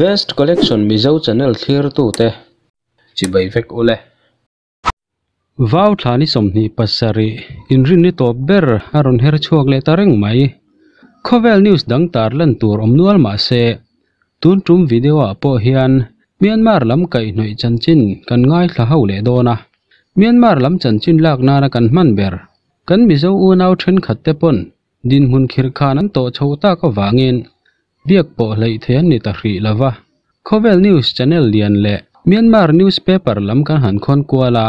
best collection mi zo channel thlir tu te chi bai vek ole vau thani somni pasari inrin ni to ber aron her chuak le tareng mai khovel news dang tar lan tur omnual ma se tun tum video a à po hian myanmar lam kai noi chan chin kan ngai thla ho le dona myanmar lam chan chin lak na na kan man ber kan mi zo u nau then khat te pon din hun khir khan an to chho ta wangin บียกโปอเลยเทียนนิตาฮีลาวาโคเวลนิวส์ชานเอลเลียนเล่เมียนมาร์นิวส์เพเปอร์ลำกันหันคนกัวลา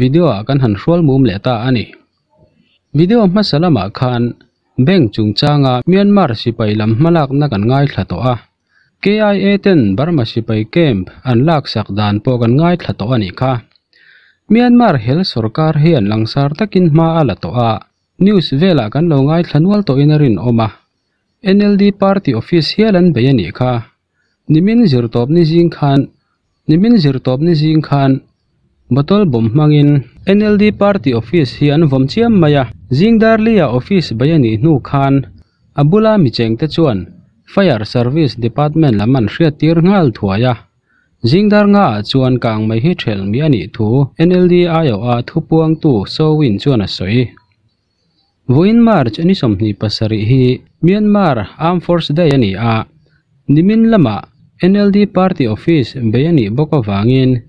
วิดีโอกันหันรัวลมุมเลตาอันนี้วิดีโอมาสลามาคันเบ่งจุงจางาเมียนมาร์สิไปลำมาลักนักง่ายขลตัวอ่ะ KIA ินบาร์มาสิไปเกมอันลักสักดานปอกันง่ายขลตัวอันนี้ค่ะเมียนมาร์เฮลสุรการเฮียนลังสารตะกินมาอัลตัวอ่ะนิวส์เวลากันลงง่ายขลนวลตัวอินรินออกมา NLD Party Office hialan bayani kha nimin zirtop ni jing khan nimin zirtop ni jing khan botol bom mangin NLD Party Office hi an vom chiam maya jingdar liya office bayani nu khan abula mi te chuan fire service department laman hria tir ngal thuaya jingdar nga chuan kang mai hi thel mi ani thu NLD ayo a thu thupuang tu sowin chuan a soi Vuin March ani somni pasari hi Myanmar Armed Force Day ani a nimin lama NLD Party Office bayani boka wangin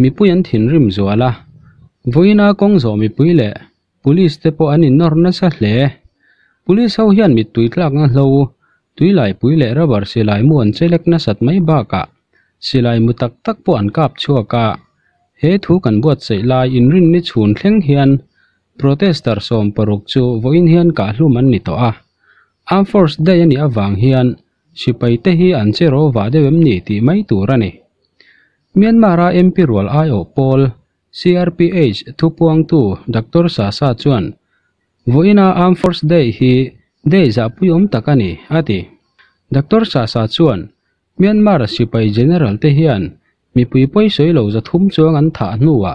mipuyan thin rim zuala voina kong zo mi puile police te po ani nor na sa hle police ho hian mi tui tlak nga hlo tui lai puile rabar silai muan chelek na sat mai ba ka silai mu tak tak po an kap chua ka he thu kan buat sei lai in rin ni chhun thleng hian protester som paruk chu voin hian ka hlum an ni to a arm force day ani awang hian sipai te hi an chero wa dewem ni ti mai tur ani myanmar a mp rual io pol crph thupuang tu dr sa sa chuan voina arm force day hi day za puyom takani ati dr sa sa chuan myanmar sipai general te hian mipui poi soilo za thum chuang an tha nuwa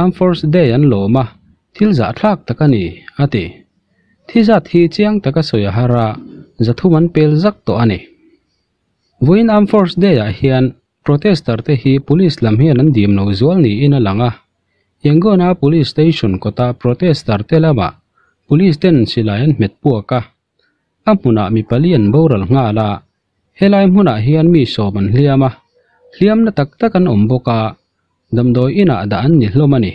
arm force day an ma thil za thlak takani ati thi za thi chiang taka soya hara zathuman pel zak to ani với arm force day a hian protester te hi police lam hian an dim no zual ni in a langa yangona police station có ta protester te lama police ten silaian met puaka amuna mi palian boral nga la helai hmuna hian mi so soman hliama hliamna tak tak an omboka damdoi ina da an ni hlomani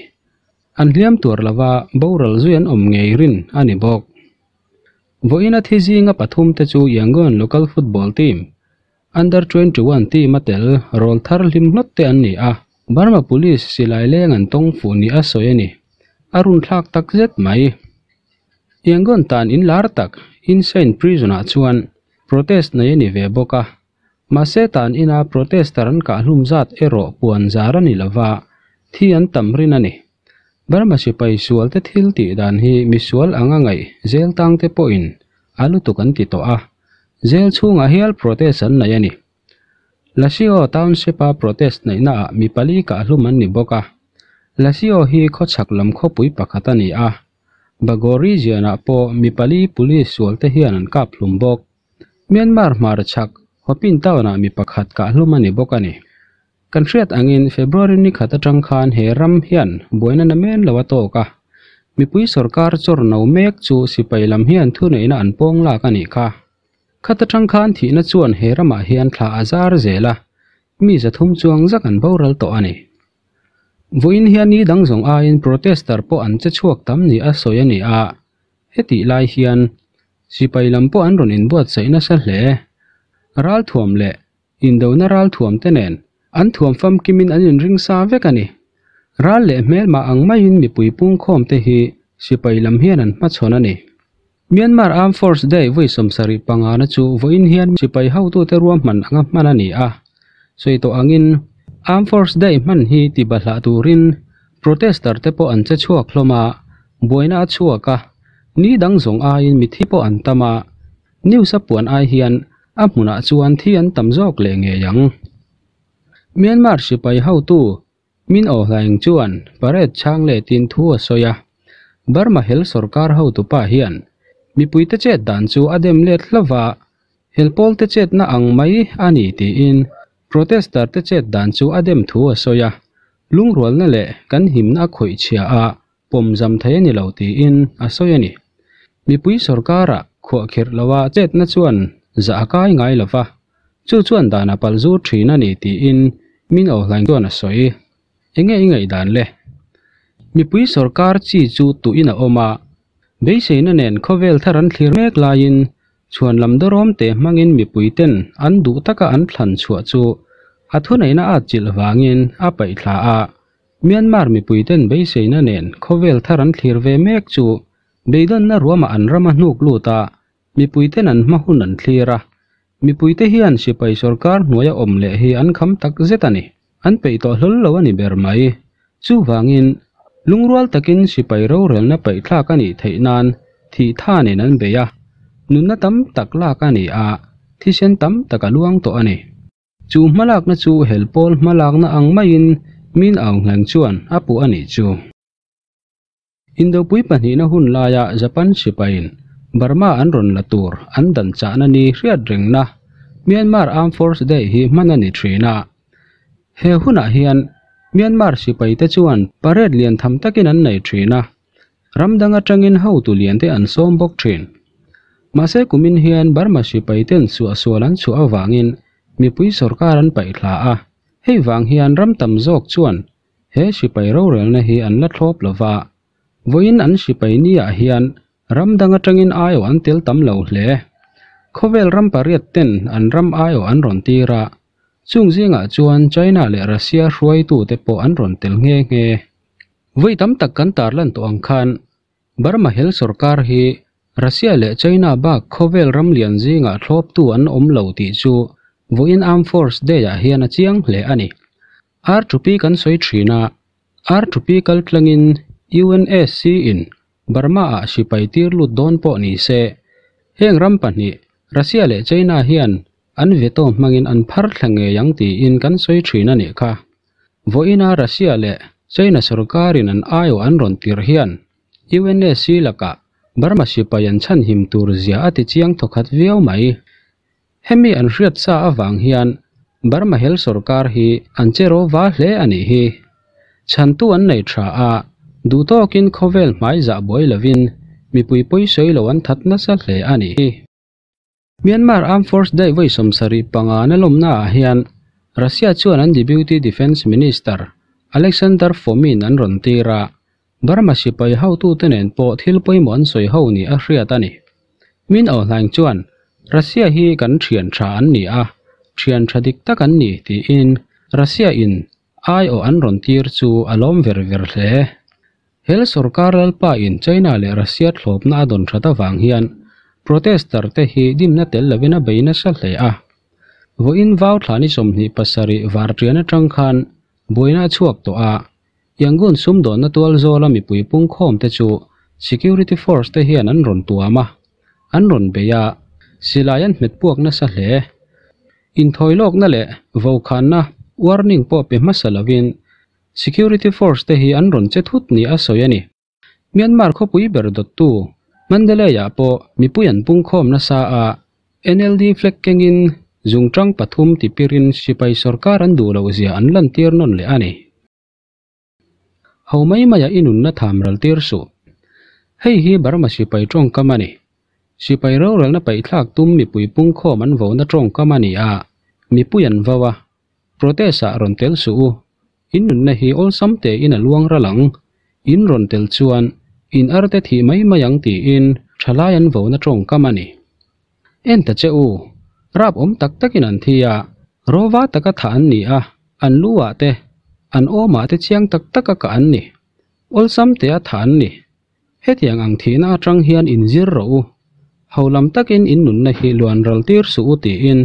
an hliam tur lawa boral zuan om ngei rin ani bok voina nga pathum te chu yangon local football team under 21 team atel rol thar lim not te an ni a barma police silai leng an tong fu ni a ani arun thak tak zet mai yangon tan in lar tak insane prison a chuan protest na ni ve boka mase tan ina protest taran ka hlum zat ero puan zarani lova thi an tamrin ani Burma sipai sual te thil dan hi misual sual anga zel tang te poin alutukan alu tu ti to zel chunga hial protest an nei ani Lasio township a protest nei na mi pali ka hluman ni boka Lasio hi kho chak lam kho pui pakhata ni a Bagori jiana po mi pali police sual te hian kap hlum Myanmar mar chak hopin tawana mi pakhat ka hluman ni boka ni กันเสียดอังอินเฟบรัวรีนี้ขัดจังคานเฮรัมเฮียนบุยนันเมนลาวโตกะมีผู้สรการจร์นาวเมกจูสิไปลำฮียนทุนในนันปงลากันอีกค่ะขัดจังคานที่นั่งชวนเฮรัมเฮียนคลาอาซาร์เจล่ามีจะทุ่มจวงจักันบวรัลโตอันนี้วุ้นฮียนนี้ดังส่งอายน์โปรเตสต์ต่อปอนจะช่วยตั้มนี้อสอยนี้อาเฮติไลฮียนสิไปลำปอนรุนินบวชใส่นัสเล่รัลท่วมเล่อินเดวนารัลท่วมเทนน an thuam fam kimin an in ring sa vek ani ra le mel ma ang mai in mi pui pung khom te hi sipai lam hian an ma chhon ani Myanmar Armed Force Day vui som sari panga na chu voin hian sipai hau tu te ruam man anga man ani a soi to angin Armed Force Day man hi ti bala turin protester te po an che chua khloma boina chua ka ni dang zong a in mi thi po an tama new sapuan ai hian a hmuna chuan thi an tam jok le nge yang Myanmar si pai hau tu min o hlaing bà paret chang le tin thu soya Burma hel sarkar hau tu pa hian mipui te chet dan chu adem let hlawa helpol te chet na ang mai ani ti in protester te chet dan chu adem thu soya lungrual na le kan him na khoi chia a pom jam thai ni lo ti in asoya ni mipui sarkara kho khir lawa chet na chuan za akai ngai lawa chu chuan dana pal zu thina ni ti in mi ở lain tuan a soi enge ingei dan le mi pui sarkar chi chu tu in a oma bei sei na nen khovel tharan thlir mek lain chuan lam dorom mang mangin mi pui tên an du taka an thlan chua chu a thu nei na a vàng wangin a pai thla a Myanmar mi pui ten bei sei na nen khovel tharan thlir ve mek chu beidan na ruama an rama nuk lu ta mi pui tên an ma hun an thlira mipuite hian sipai sarkar hnuaia awm leh hi an kham tak zet ani an peitawh hlol lo ani ber mai chu wangin lungrual takin sipai ro relna pei thlak ani theinan thi tha nen an beya nunna tam tak lak ani a thi sen tam taka luang to ani chu Malak na chu helpol Malak na ang main min au nglang chuan apu ani chu indo pui pahni na hun laya japan sipain Burma an run la tur an dan cha na ni riat ring na Myanmar Armed Force Day hi mana ni thrina he huna hian Myanmar sipai te chuan paret lian tham takin an nei thrina ramdanga tangin hau tu lian te an som bok thrin mase kumin hian Burma sipai ten su aswalan chu awangin mipui sarkar an pai thla a hei wang hian ram tam jok chuan he sipai ro rel na hi an la thlop lova voin an sipai ni a hian ram danga tangin ayo an tel tam lo hle khovel ram pariat ten an ram ayo an ron tira chung zinga chuan china le russia hruai tu te po an ron tel nge nge vui tam tak kan tar lan to ang khan burma hel sarkar hi russia le china ba khovel ram lian zinga thlop tu an om lo ti chu voin arm force de ya hian a chiang hle ani r2p kan soi thina r2p kal tlangin UNSC in Burma a sipai tir lut don po ni se heng ram pani Russia le China hian an veto mangin an phar thange yang ti in kan soi thina ni kha voina Russia le China sarkarin an ayo an ron tir hian UNSC laka Burma sipayan chan him tur zia ati chiang thokhat viau mai hemi an riat sa awang hian Burma hel sarkar hi an chero wa hle ani hi chan tu an nei tha a ดูโตกินโคเวลไม้จะบอยลวินมีปุยปุยสวยลวันทัดนั่นสักเลยอันนี้เมียนมาร์อัมฟอร์สได้ไว้สมสรีปังานลมนาเฮียนรัสเซียชวนอันดิบิวตี้ดิฟเอนซ์มินิสเตอร์อเล็กซานเดอร์ฟอมินอันรอนตีระบาร์มาชิไปเฮาตู้เตนเนปอทิลไปหมอนสวยเฮานี่อาเรียตันนี่มินเอาหลังชวนรัสเซียฮีกันเฉียนชาอันนี่อะเฉียนชาดิกตะกันนี่ตีอินรัสเซียอินไอโออันรอนตีรจูอารมณ์เวรเวรเล hel sarkaral pa in china le russia thlopna adon thata wang hian protester te hi dimna tel lovina beina sa hle a vo in vau thlani somni pasari vartiana tangkhan boina chuak to a sum don na tual zola mi pui pung khom te chu security force te hian an ron tuama an ron beya silayan met puak na sa hle in thoilok na le vo khan na warning po pe masalavin security force te hi an ron che thut ni a soi ani myanmar kho pui ber dot tu ya po mipui an pung khom na sa a nld flag kengin zungtang pathum ti pirin sipai sarkar an du lo zia an lan tir non le ani homai maya inun na tham ral tir su hei hi barma sipai trong kamani sipai ro ral na pai thlak tum mipui pung khom an vo na trong kamani a mipui an vawa protesta ron tel su in nun na hi all sam te in a luang ra lang in ron tel chuan in ar te thi mai mayang ti in thalai an vo na trong kam ani en ta che u rap om tak tak in an thia rova taka tha an ni a an luwa te an oma te chiang tak tak ka an ni ol sam te a than ni hetiang ang na atang hian in zir ro holam takin in nun na hi luan ral tir su ti in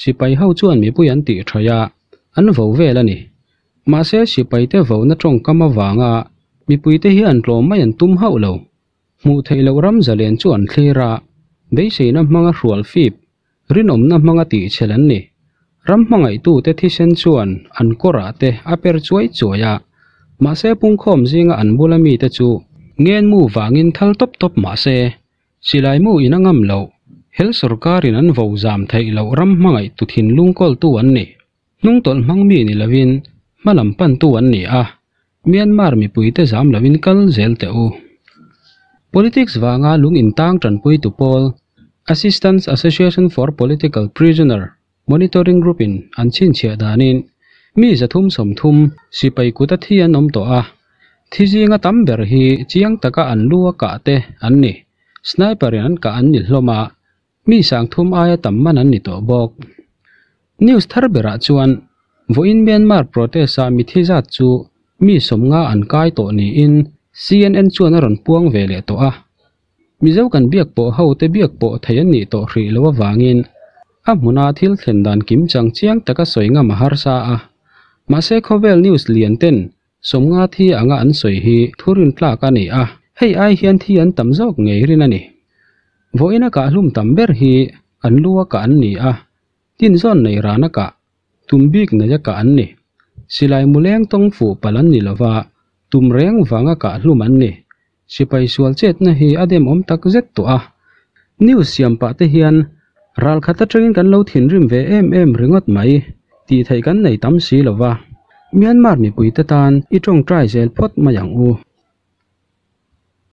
sipai hau chuan mi pui an ti thaya an vo vel ani mà sẽ chỉ pai te vo na trong kama wanga mi pui te hi an tlo mai an tum hau lo mu thei lo ram zalen chu an thlera dei se na manga hrual fip rinom na manga ti chelan ni mang mangai tu te thi sen anh chuan an kora te aper chuai chuaya ma se pung khom zinga an bulami te chu ngen mu in thal top top mà ma se silai mu ina ngam lo hel sarkarin an vo thấy lâu lo mang mangai tu thin lung kol tu an ni nung tol mang mi ni lovin malam pan tu an ni a Myanmar mi puite zam lovin kal zel te u politics wanga lung in tang tran pui tu pol assistance association for political prisoner monitoring group in an chin chia danin mi zathum som thum sipai kuta an om to a thijinga tam ber hi chiang taka an luwa ka te an ni sniper an ka an nil hloma mi sang thum aya tam man an ni to bok news thar bera chuan vô in Myanmar protest a mi thi zat chu mi somnga an kai to ni in CNN chuan a ron puang ve le to a mi zo kan biak po ho te biak po thayan ni to vang in, wangin a muna thil thlen đàn kim chăng chiang taka soinga mahar sa a mase khovel news lian ten ngã thi anga an soi hi thurin tạ ka ni a hei ai hian thi an tam zok ngei vô in á ka lùm tam ber hi an luwa ka an ni a tin zon ra nà ka tumbik na ya ka an ni silai muleng tong fu palan ni lova tum reng wanga ka hlum an ni sipai sual chet na hi adem om tak zet to a new siam pa te hian ral khata tengin kan lo thin rim ve em em ringot mai ti thai kan nei tam si lova myanmar mi pui ta tan i tong trai zel phot mayang u